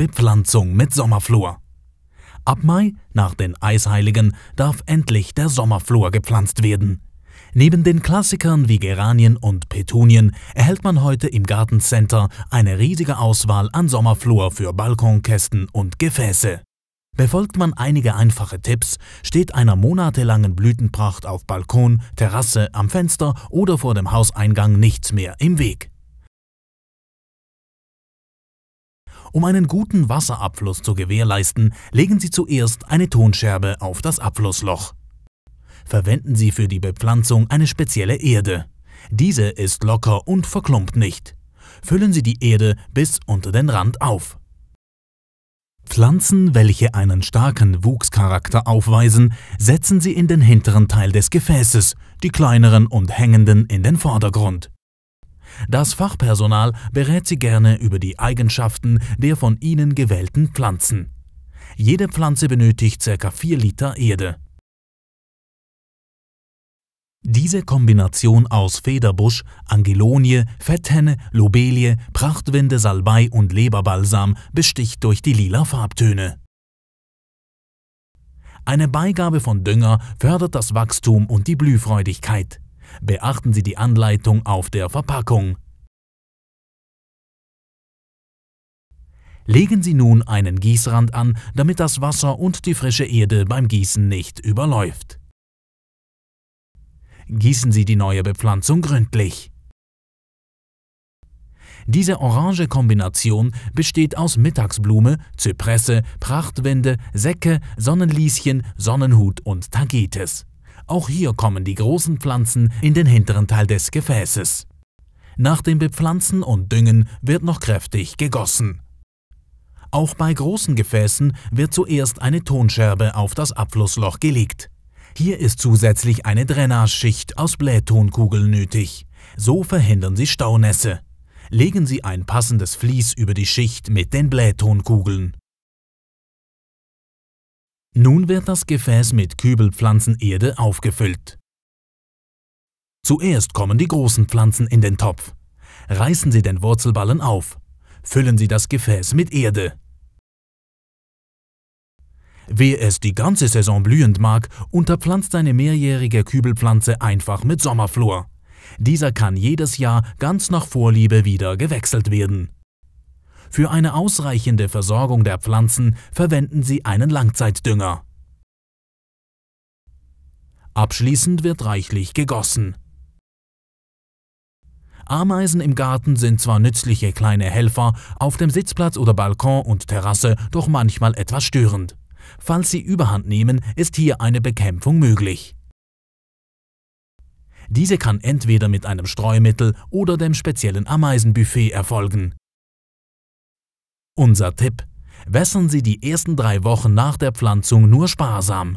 Bepflanzung mit Sommerflur. Ab Mai, nach den Eisheiligen, darf endlich der Sommerflur gepflanzt werden. Neben den Klassikern wie Geranien und Petunien erhält man heute im Gartencenter eine riesige Auswahl an Sommerflur für Balkonkästen und Gefäße. Befolgt man einige einfache Tipps, steht einer monatelangen Blütenpracht auf Balkon, Terrasse, am Fenster oder vor dem Hauseingang nichts mehr im Weg. Um einen guten Wasserabfluss zu gewährleisten, legen Sie zuerst eine Tonscherbe auf das Abflussloch. Verwenden Sie für die Bepflanzung eine spezielle Erde. Diese ist locker und verklumpt nicht. Füllen Sie die Erde bis unter den Rand auf. Pflanzen, welche einen starken Wuchscharakter aufweisen, setzen Sie in den hinteren Teil des Gefäßes, die kleineren und hängenden in den Vordergrund. Das Fachpersonal berät sie gerne über die Eigenschaften der von ihnen gewählten Pflanzen. Jede Pflanze benötigt ca. 4 Liter Erde. Diese Kombination aus Federbusch, Angelonie, Fetthenne, Lobelie, Prachtwinde, Salbei und Leberbalsam besticht durch die lila Farbtöne. Eine Beigabe von Dünger fördert das Wachstum und die Blühfreudigkeit. Beachten Sie die Anleitung auf der Verpackung. Legen Sie nun einen Gießrand an, damit das Wasser und die frische Erde beim Gießen nicht überläuft. Gießen Sie die neue Bepflanzung gründlich. Diese orange Kombination besteht aus Mittagsblume, Zypresse, Prachtwände, Säcke, Sonnenlieschen, Sonnenhut und Tagetes. Auch hier kommen die großen Pflanzen in den hinteren Teil des Gefäßes. Nach dem Bepflanzen und Düngen wird noch kräftig gegossen. Auch bei großen Gefäßen wird zuerst eine Tonscherbe auf das Abflussloch gelegt. Hier ist zusätzlich eine Drainageschicht aus Blähtonkugeln nötig. So verhindern Sie Staunässe. Legen Sie ein passendes Vlies über die Schicht mit den Blähtonkugeln. Nun wird das Gefäß mit Kübelpflanzenerde aufgefüllt. Zuerst kommen die großen Pflanzen in den Topf. Reißen Sie den Wurzelballen auf. Füllen Sie das Gefäß mit Erde. Wer es die ganze Saison blühend mag, unterpflanzt seine mehrjährige Kübelpflanze einfach mit Sommerflor. Dieser kann jedes Jahr ganz nach Vorliebe wieder gewechselt werden. Für eine ausreichende Versorgung der Pflanzen verwenden sie einen Langzeitdünger. Abschließend wird reichlich gegossen. Ameisen im Garten sind zwar nützliche kleine Helfer, auf dem Sitzplatz oder Balkon und Terrasse doch manchmal etwas störend. Falls sie überhand nehmen, ist hier eine Bekämpfung möglich. Diese kann entweder mit einem Streumittel oder dem speziellen Ameisenbuffet erfolgen. Unser Tipp: Wässern Sie die ersten drei Wochen nach der Pflanzung nur sparsam.